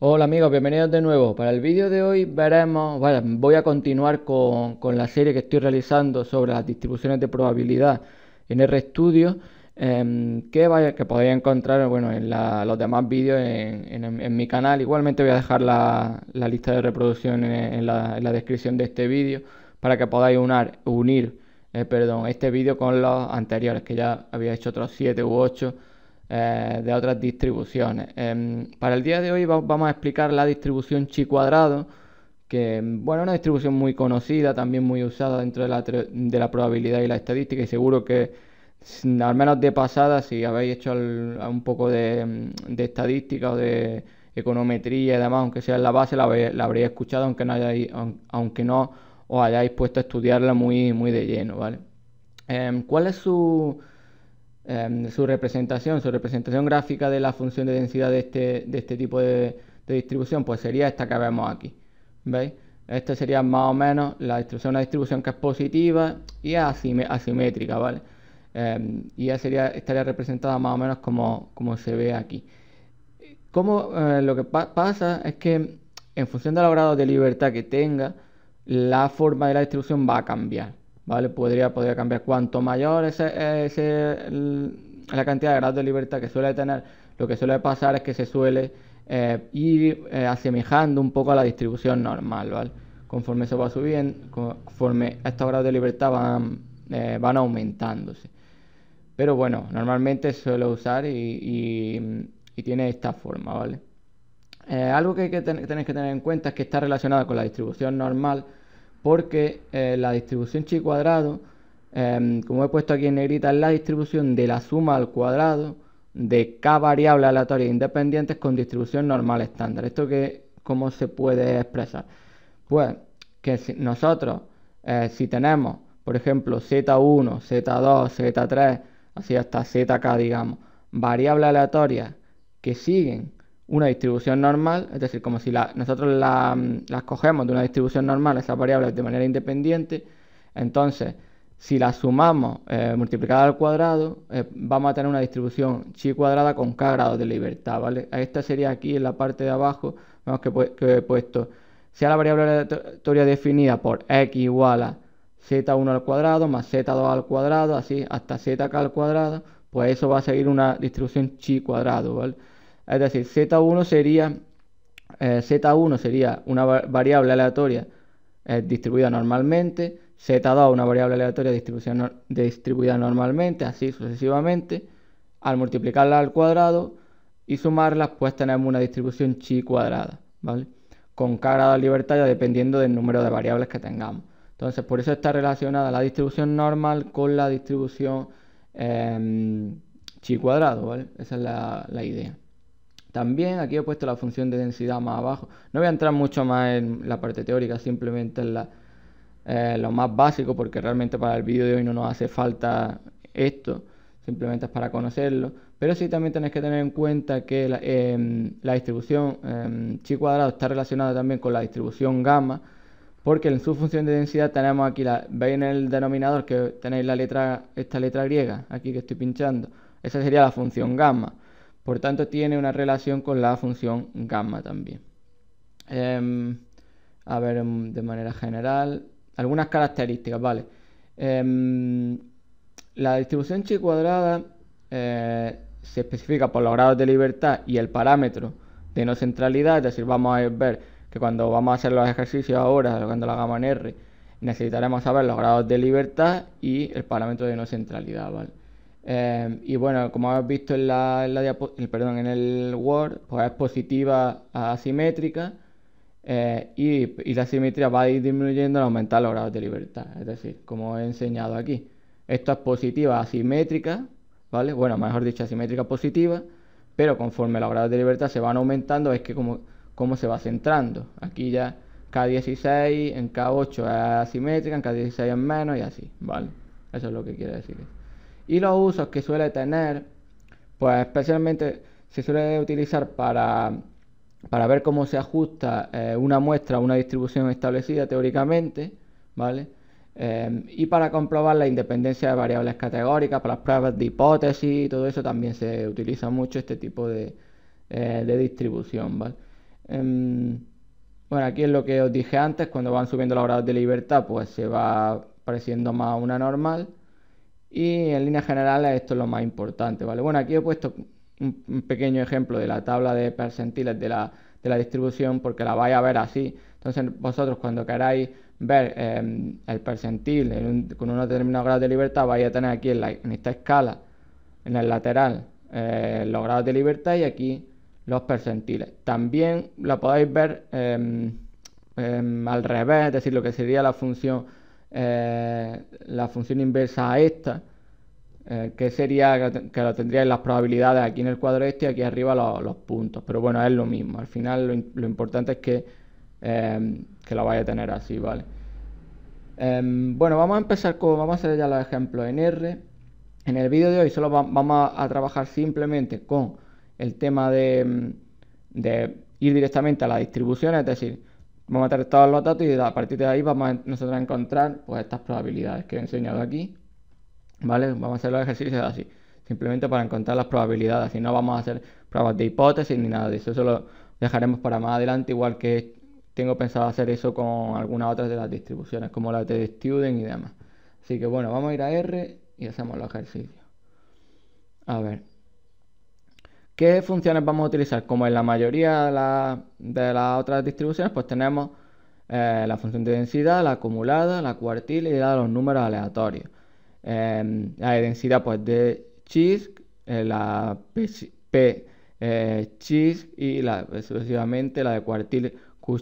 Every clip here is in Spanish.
Hola amigos, bienvenidos de nuevo. Para el vídeo de hoy veremos, voy a continuar con, la serie que estoy realizando sobre las distribuciones de probabilidad en RStudio, eh, em, que, vaya, que podéis encontrar bueno, en los demás vídeos en, mi canal. Igualmente voy a dejar la, lista de reproducción en la, descripción de este vídeo para que podáis unar, unir eh, perdón, este vídeo con los anteriores, que ya había hecho otros 7 u 8 eh, de otras distribuciones. Em, para el día de hoy vamos a explicar la distribución chi cuadrado, que em, bueno, una distribución muy conocida, también muy usada dentro de la, probabilidad y la estadística, y seguro que mm, al menos de pasada, si habéis hecho un poco em, de, estadística o de econometría y demás, aunque sea en la base, la, habréis escuchado, aunque no hayáis, aunque no os hayáis puesto a estudiarla muy, muy de lleno, ¿vale? ¿Cuál es su Em, su representación, su representación gráfica de la función de densidad de este, de este tipo de, distribución, pues sería esta que vemos aquí. ¿Veis? Esta sería más o menos la distribución, una distribución que es positiva y asimétrica, ¿vale? Em, y ya sería, estaría representada más o menos como, como se ve aquí. Como, eh, lo que pasa es que en función de los de libertad que tenga, la forma de la distribución va a cambiar. ¿vale? Podría, cambiar. Cuanto mayor es la cantidad de grados de libertad que suele tener, lo que suele pasar es que se suele eh, ir eh, asemejando un poco a la distribución normal, ¿vale? Conforme eso va subiendo, conforme estos grados de libertad van, eh, van aumentándose. Pero bueno, normalmente suele usar y, tiene esta forma, ¿vale? algo que, tenéis que tener en cuenta es que está relacionado con la distribución normal, porque eh, la distribución chi cuadrado, eh, como he puesto aquí en negrita, es la distribución de la suma al cuadrado de k variables aleatorias independientes con distribución normal estándar. ¿Esto que, cómo se puede expresar? Pues que nosotros, eh, si tenemos, por ejemplo, z1, z2, z3, así hasta zk, digamos, variables aleatorias que siguen una distribución normal, es decir, como si la, nosotros la, mm, las cogemos de una distribución normal, esas variables de manera independiente, entonces si las sumamos eh, multiplicada al cuadrado, eh, vamos a tener una distribución chi cuadrada con k grados de libertad, ¿vale? Esta sería aquí en la parte de abajo, vemos que, que he puesto, sea la variable aleatoria definida por x igual a z1 al cuadrado más z2 al cuadrado, así hasta zk al cuadrado, pues eso va a seguir una distribución chi cuadrado, ¿vale? Es decir, Z1 sería, eh, Z1 sería eh, una variable aleatoria distribuida normalmente, Z2 una variable aleatoria distribuida normalmente, así sucesivamente. Al multiplicarla al cuadrado y sumarlas, pues tenemos una distribución chi cuadrada, ¿vale? Con cada grado de libertad ya dependiendo del número de variables que tengamos. Entonces, por eso está relacionada la distribución normal con la distribución em, chi cuadrado, ¿vale? Esa es la idea. También aquí he puesto la función de densidad más abajo. No voy a entrar mucho más en la parte teórica, simplemente en eh, lo más básico, porque realmente para el vídeo de hoy no nos hace falta esto, simplemente es para conocerlo. Pero sí también tenéis que tener en cuenta que la, em, distribución em, chi cuadrado está relacionada también con la distribución gamma, porque en su función de densidad tenemos aquí, la, veis en el denominador que tenéis la letra, esta letra griega, aquí que estoy pinchando, esa sería la función gamma. Por tanto, tiene una relación con la función gamma también. Em, a ver, em, de manera general, algunas características, ¿vale? Em, la distribución chi cuadrada eh, se especifica por los grados de libertad y el parámetro de no centralidad, es decir, vamos a ver que cuando vamos a hacer los ejercicios ahora, cuando la gamma en R, necesitaremos saber los grados de libertad y el parámetro de no centralidad, ¿vale? Em, y bueno, como habéis visto en, la, perdón, en el Word, pues es positiva asimétrica eh, y, la asimetría va a ir disminuyendo al aumentar los grados de libertad. Es decir, como he enseñado aquí, esto es positiva asimétrica, ¿vale? Bueno, mejor dicho, asimétrica positiva, pero conforme los grados de libertad se van aumentando, es que como, se va centrando. Aquí ya K16, en K8 es asimétrica, en K16 es menos y así, ¿vale? Eso es lo que quiere decir y los usos que suele tener, pues especialmente se suele utilizar para, ver cómo se ajusta eh, una muestra a una distribución establecida teóricamente, ¿vale? Em, y para comprobar la independencia de variables categóricas, para las pruebas de hipótesis y todo eso también se utiliza mucho este tipo de, eh, de distribución, ¿vale? Em, bueno, aquí es lo que os dije antes, cuando van subiendo los grados de libertad, pues se va pareciendo más una normal. Y en línea general esto es lo más importante, ¿vale? Bueno, aquí he puesto un pequeño ejemplo de la tabla de percentiles de la, distribución porque la vais a ver así. Entonces vosotros cuando queráis ver eh, el percentil con un, con unos determinados grados de libertad vais a tener aquí en, esta escala, en el lateral, eh, los grados de libertad y aquí los percentiles. También la podéis ver eh, al revés, es decir, lo que sería la función eh, la función inversa a esta, eh, que sería que lo en las probabilidades aquí en el cuadro este y aquí arriba los, puntos. Pero bueno, es lo mismo. Al final lo, importante es que, eh, que lo vaya a tener así, ¿vale? Em, bueno, vamos a empezar con, vamos a hacer ya los ejemplos en R. En el vídeo de hoy solo vamos a, trabajar simplemente con el tema de, de ir directamente a las distribuciones, es decir, Vamos a meter todos los datos y a partir de ahí vamos a nosotros encontrar pues, estas probabilidades que he enseñado aquí. ¿Vale? Vamos a hacer los ejercicios así, simplemente para encontrar las probabilidades. y no vamos a hacer pruebas de hipótesis ni nada de eso. Eso lo dejaremos para más adelante, igual que tengo pensado hacer eso con algunas otras de las distribuciones, como la de Student y demás. Así que bueno, vamos a ir a R y hacemos los ejercicios. A ver. ¿Qué funciones vamos a utilizar? Como en la mayoría de, las otras distribuciones, pues tenemos eh, la función de densidad, la acumulada, la cuartil y la de los números aleatorios. la em, densidad, pues de x, eh, la P, eh, y la, sucesivamente la de cuartil Q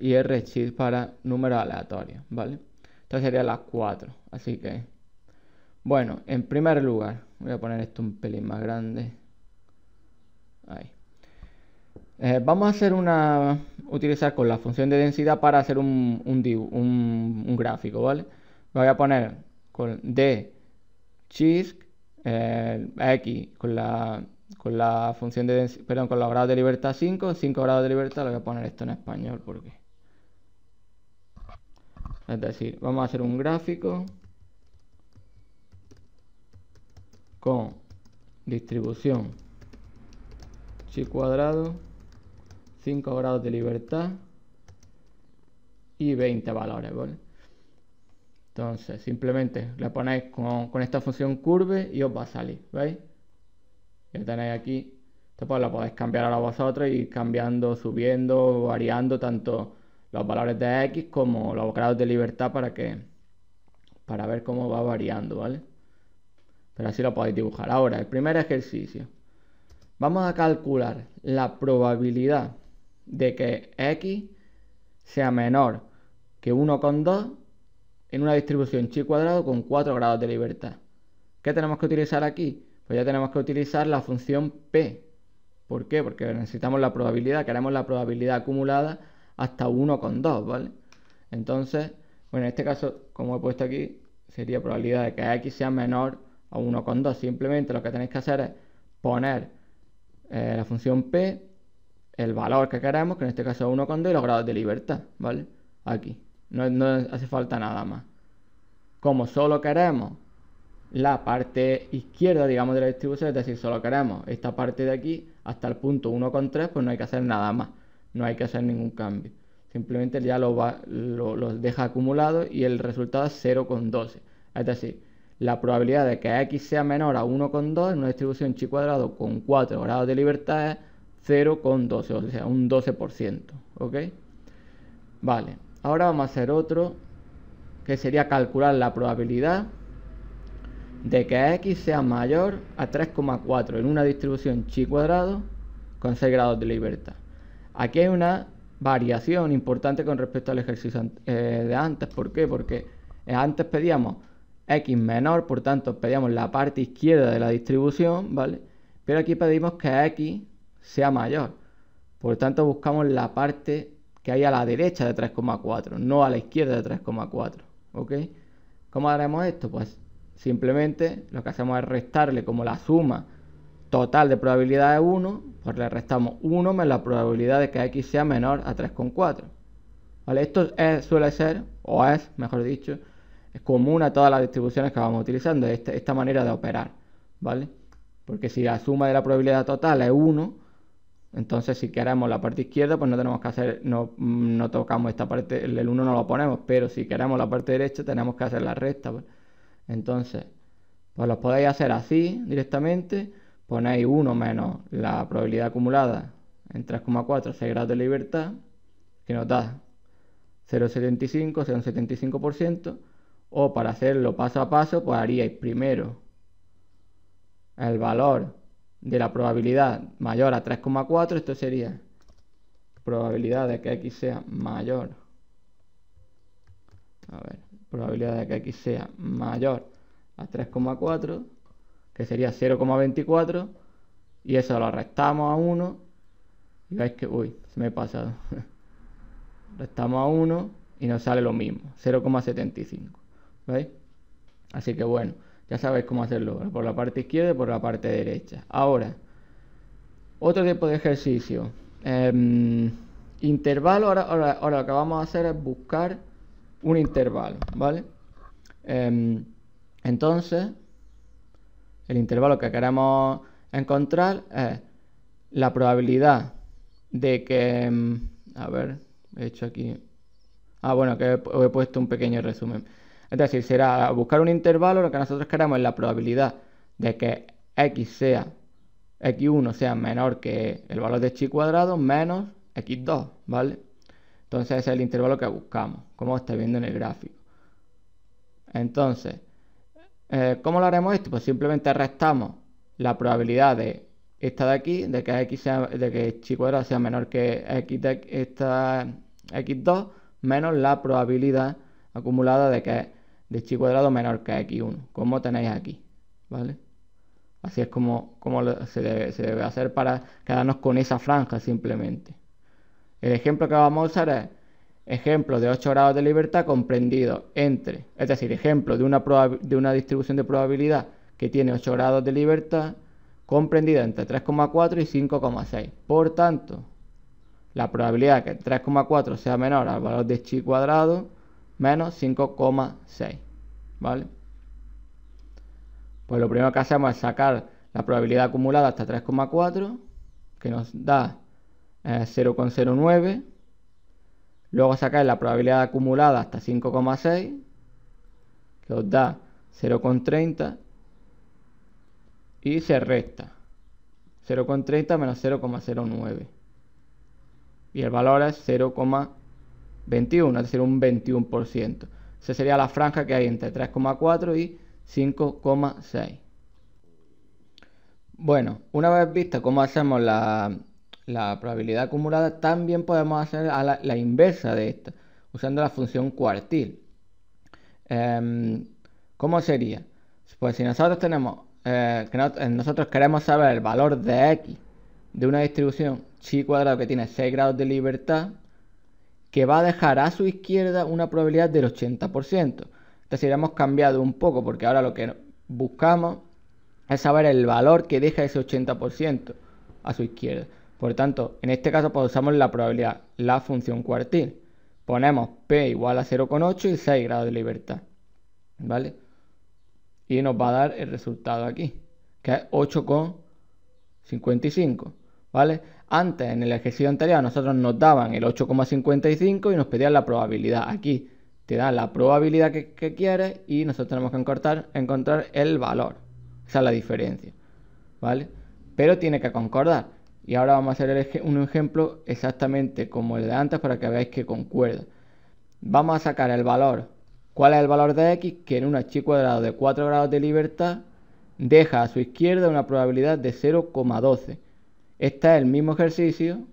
y R para números aleatorios, ¿vale? Estas serían las cuatro, así que... Bueno, en primer lugar, voy a poner esto un pelín más grande. Eh, vamos a hacer una. utilizar con la función de densidad para hacer un, gráfico, ¿vale? Voy a poner con D eh, X con la, con la función de densidad, perdón, con los grados de libertad 5, 5 grados de libertad, Lo voy a poner esto en español porque. Es decir, vamos a hacer un gráfico con distribución chi cuadrado, 5 grados de libertad y 20 valores, ¿vale? Entonces, simplemente le ponéis con, esta función curve y os va a salir, ¿veis? Ya tenéis aquí, pues lo podéis cambiar ahora vosotros y cambiando, subiendo, variando tanto los valores de X como los grados de libertad para que para ver cómo va variando, ¿vale? Pero así lo podéis dibujar. Ahora, el primer ejercicio. Vamos a calcular la probabilidad de que x sea menor que 1,2 en una distribución chi cuadrado con 4 grados de libertad. ¿Qué tenemos que utilizar aquí? Pues ya tenemos que utilizar la función p. ¿Por qué? Porque necesitamos la probabilidad, queremos la probabilidad acumulada hasta 1,2, ¿vale? Entonces, bueno, en este caso, como he puesto aquí, sería probabilidad de que x sea menor a 1,2. Simplemente lo que tenéis que hacer es poner eh, la función p, el valor que queremos que en este caso es 1,2 y los grados de libertad, ¿vale? Aquí, no, hace falta nada más. Como solo queremos la parte izquierda, digamos, de la distribución, es decir, solo queremos esta parte de aquí hasta el punto 1,3, pues no hay que hacer nada más, no hay que hacer ningún cambio. Simplemente ya lo, va, lo, deja acumulado y el resultado es 0,12. Es decir, la probabilidad de que x sea menor a 1,2 en una distribución chi cuadrado con 4 grados de libertad es 0,12, o sea, un 12%, ¿ok? Vale, ahora vamos a hacer otro, que sería calcular la probabilidad de que x sea mayor a 3,4 en una distribución chi cuadrado con 6 grados de libertad. Aquí hay una variación importante con respecto al ejercicio eh, de antes. ¿Por qué? Porque antes pedíamos x menor, por tanto pedíamos la parte izquierda de la distribución, ¿vale? Pero aquí pedimos que x sea mayor, por tanto buscamos la parte que hay a la derecha de 3,4, no a la izquierda de 3,4, ¿ok? ¿Cómo haremos esto? Pues simplemente lo que hacemos es restarle como la suma total de probabilidad de 1, pues le restamos 1 menos la probabilidad de que x sea menor a 3,4. ¿Vale? Esto suele ser, o es, mejor dicho, es común a todas las distribuciones que vamos utilizando, esta, manera de operar, ¿vale? Porque si la suma de la probabilidad total es 1, entonces si queremos la parte izquierda, pues no tenemos que hacer, no, no tocamos esta parte, el 1 no lo ponemos, pero si queremos la parte derecha tenemos que hacer la recta. Entonces, pues los podéis hacer así directamente, ponéis 1 menos la probabilidad acumulada en 3,4, 6 grados de libertad, que nos da 0,75, 0,75%, o para hacerlo paso a paso, pues haríais primero el valor de la probabilidad mayor a 3,4, esto sería probabilidad de que x sea mayor. A ver, probabilidad de que x sea mayor a 3,4, que sería 0,24, y eso lo restamos a 1, y veis que, uy, se me he pasado. restamos a 1 y nos sale lo mismo, 0,75. ¿Veis? Así que bueno, ya sabéis cómo hacerlo, por la parte izquierda y por la parte derecha. Ahora, otro tipo de ejercicio. Em, intervalo, ahora, lo que vamos a hacer es buscar un intervalo, ¿vale? Em, entonces, el intervalo que queremos encontrar es la probabilidad de que... Em, a ver, he hecho aquí... Ah, bueno, que he puesto un pequeño resumen. Es decir, será buscar un intervalo lo que nosotros queremos es la probabilidad de que x sea x1 sea menor que el valor de chi cuadrado menos x2, ¿vale? Entonces ese es el intervalo que buscamos, como está viendo en el gráfico. Entonces, eh, ¿cómo lo haremos esto? Pues simplemente restamos la probabilidad de esta de aquí, de que x sea, de que chi cuadrado sea menor que x x2, menos la probabilidad acumulada de que de chi cuadrado menor que x1, como tenéis aquí, ¿vale? Así es como, como se, debe, hacer para quedarnos con esa franja simplemente. El ejemplo que vamos a usar es ejemplo de 8 grados de libertad comprendido entre, es decir, ejemplo de una, de una distribución de probabilidad que tiene 8 grados de libertad comprendida entre 3,4 y 5,6. Por tanto, la probabilidad de que 3,4 sea menor al valor de chi cuadrado menos 5,6. ¿Vale? Pues lo primero que hacemos es sacar la probabilidad acumulada hasta 3,4, que nos da 0,09. Eh, Luego sacar la probabilidad acumulada hasta 5,6, que nos da 0,30. Y se resta. 0,30 menos 0,09. Y el valor es 0,09. 21, es decir, un 21%. Esa sería la franja que hay entre 3,4 y 5,6. Bueno, una vez visto cómo hacemos la, probabilidad acumulada, también podemos hacer la, inversa de esta, usando la función cuartil. Em, ¿Cómo sería? Pues si nosotros tenemos, eh, eh, nosotros queremos saber el valor de x de una distribución chi cuadrado que tiene 6 grados de libertad, que va a dejar a su izquierda una probabilidad del 80%. Entonces hemos cambiado un poco porque ahora lo que buscamos es saber el valor que deja ese 80% a su izquierda. Por tanto, en este caso usamos la probabilidad, la función cuartil. Ponemos P igual a 0,8 y 6 grados de libertad. ¿Vale? Y nos va a dar el resultado aquí, que es 8,55. ¿vale? Antes, en el ejercicio anterior, nosotros nos daban el 8,55 y nos pedían la probabilidad. Aquí te dan la probabilidad que, quieres y nosotros tenemos que encontrar, el valor. Esa es la diferencia, ¿vale? Pero tiene que concordar. Y ahora vamos a hacer un ejemplo exactamente como el de antes para que veáis que concuerda. Vamos a sacar el valor. ¿Cuál es el valor de x? Que en un h cuadrado de 4 grados de libertad deja a su izquierda una probabilidad de 0,12. Este es el mismo ejercicio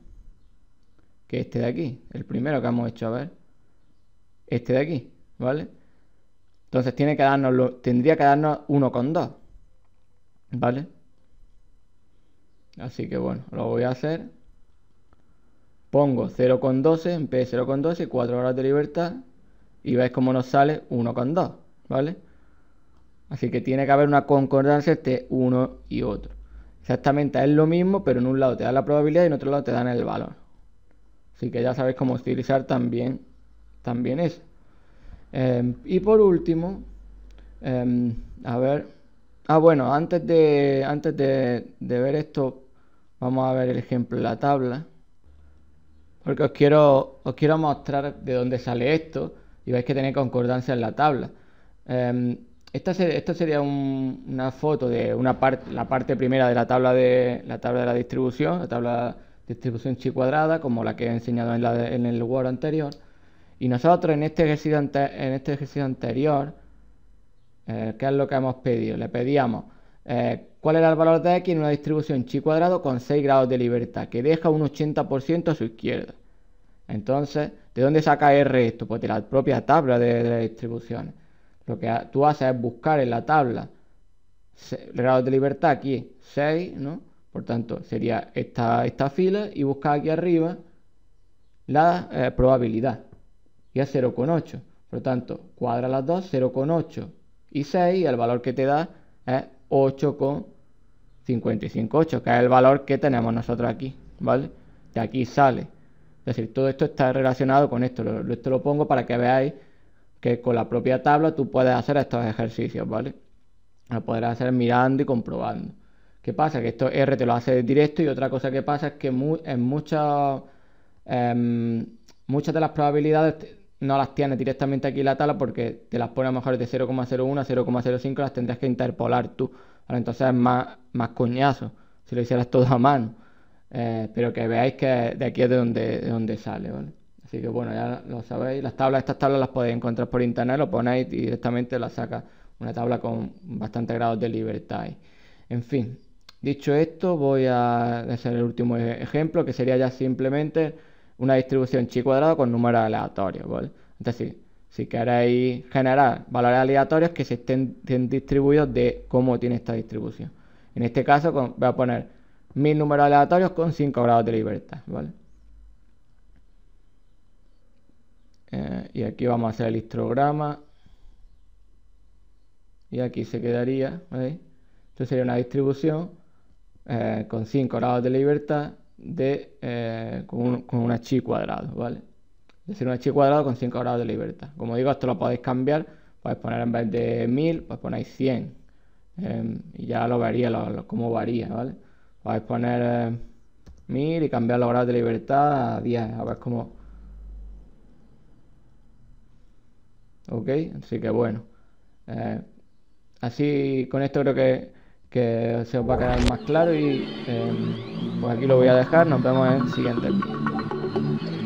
que este de aquí, el primero que hemos hecho, a ver. Este de aquí, ¿vale? Entonces tiene que darnos lo, tendría que darnos 1,2, ¿vale? Así que bueno, lo voy a hacer. Pongo 0,12, en P 0,12, 4 horas de libertad. Y veis cómo nos sale 1,2, ¿vale? Así que tiene que haber una concordancia entre uno y otro. Exactamente, es lo mismo, pero en un lado te da la probabilidad y en otro lado te dan el valor. Así que ya sabes cómo utilizar también, también eso. Em, y por último, em, a ver. Ah, bueno, antes de, antes de, ver esto, vamos a ver el ejemplo en la tabla. Porque os quiero, os quiero mostrar de dónde sale esto y veis que tener concordancia en la tabla. Em, esta, sería una foto de una la parte primera de la tabla de la tabla de la distribución, la tabla de distribución chi cuadrada, como la que he enseñado en, el Word anterior. Y nosotros en este ejercicio, en este anterior, eh, ¿qué es lo que hemos pedido? Le pedíamos eh, cuál era el valor de x en una distribución chi cuadrado con 6 grados de libertad, que deja un 80% a su izquierda. Entonces, ¿de dónde saca R esto? Pues de la propia tabla de, de las distribuciones. Lo que tú haces es buscar en la tabla grado de libertad aquí 6, ¿no? Por tanto, sería esta, esta fila y buscar aquí arriba la eh, probabilidad. Y es 0,8. Por lo tanto, cuadra las dos, 0,8 y 6, y el valor que te da es 8,558, que es el valor que tenemos nosotros aquí, ¿vale? De aquí sale. Es decir, todo esto está relacionado con esto. Esto lo pongo para que veáis que con la propia tabla tú puedes hacer estos ejercicios, ¿vale? Lo podrás hacer mirando y comprobando. ¿Qué pasa? Que esto R te lo hace directo y otra cosa que pasa es que en muchas, em, muchas de las probabilidades no las tienes directamente aquí en la tabla porque te las pone a lo mejor de 0,01 a 0,05, las tendrías que interpolar tú. ¿vale? Entonces es más, más coñazo si lo hicieras todo a mano. Eh, pero que veáis que de aquí es de donde, de donde sale, ¿vale? Así que bueno, ya lo sabéis. Las tablas, estas tablas las podéis encontrar por internet, lo ponéis y directamente la saca una tabla con bastantes grados de libertad. En fin, dicho esto, voy a hacer el último e-, ejemplo, que sería ya simplemente una distribución chi cuadrado con números aleatorios, ¿vale? Entonces, si queréis generar valores aleatorios que se estén, distribuidos de cómo tiene esta distribución. En este caso, voy a poner mil números aleatorios con 5 grados de libertad, ¿vale? y aquí vamos a hacer el histograma y aquí se quedaría, ¿veis? sería una distribución eh, con 5 grados de libertad de, eh, con, un, chi cuadrado, ¿vale? Es decir, un chi cuadrado con 5 grados de libertad. Como digo, esto lo podéis cambiar, podéis poner en vez de 1000, pues ponéis 100. Em, y ya lo vería lo, cómo varía, ¿vale? Podéis poner 1000 eh, y cambiar los grados de libertad a 10, a ver cómo, ¿ok? Así que bueno, eh, así con esto creo que, que, se os va a quedar más claro y eh, pues aquí lo voy a dejar, nos vemos en el siguiente.